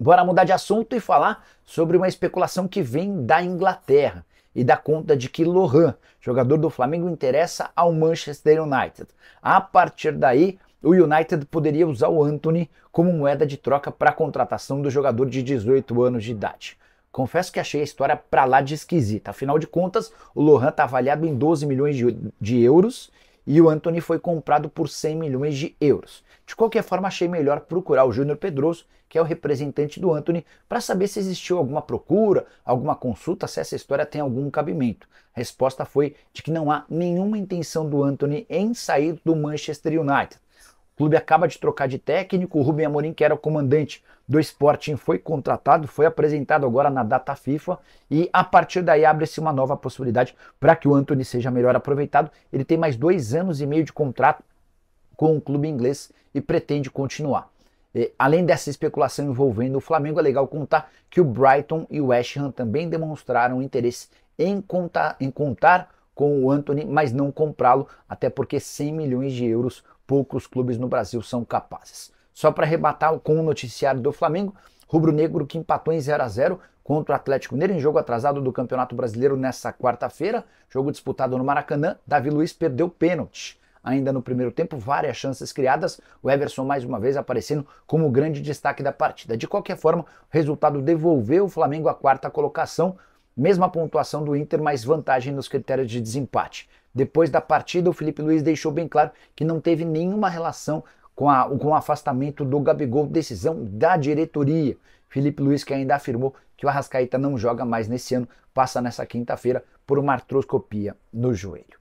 Bora mudar de assunto e falar sobre uma especulação que vem da Inglaterra e dá conta de que Lohan, jogador do Flamengo, interessa ao Manchester United. A partir daí, o United poderia usar o Anthony como moeda de troca para a contratação do jogador de 18 anos de idade. Confesso que achei a história para lá de esquisita. Afinal de contas, o Lohan está avaliado em 12 milhões de, de euros e o Anthony foi comprado por 100 milhões de euros. De qualquer forma, achei melhor procurar o Júnior Pedroso, que é o representante do Anthony, para saber se existiu alguma procura, alguma consulta, se essa história tem algum cabimento. A resposta foi de que não há nenhuma intenção do Anthony em sair do Manchester United clube acaba de trocar de técnico, o Rubem Amorim, que era o comandante do Sporting, foi contratado, foi apresentado agora na data FIFA e a partir daí abre-se uma nova possibilidade para que o Anthony seja melhor aproveitado. Ele tem mais dois anos e meio de contrato com o clube inglês e pretende continuar. E, além dessa especulação envolvendo o Flamengo, é legal contar que o Brighton e o West Ham também demonstraram interesse em contar, em contar com o Anthony, mas não comprá-lo, até porque 100 milhões de euros poucos clubes no Brasil são capazes. Só para arrebatar com o noticiário do Flamengo, rubro-negro que empatou em 0 a 0 contra o Atlético Mineiro em jogo atrasado do Campeonato Brasileiro nesta quarta-feira, jogo disputado no Maracanã, Davi Luiz perdeu pênalti. Ainda no primeiro tempo, várias chances criadas, o Everson mais uma vez aparecendo como o grande destaque da partida. De qualquer forma, o resultado devolveu o Flamengo à quarta colocação, mesma pontuação do Inter, mas vantagem nos critérios de desempate. Depois da partida, o Felipe Luiz deixou bem claro que não teve nenhuma relação com, a, com o afastamento do Gabigol, decisão da diretoria. Felipe Luiz que ainda afirmou que o Arrascaeta não joga mais nesse ano, passa nessa quinta-feira por uma artroscopia no joelho.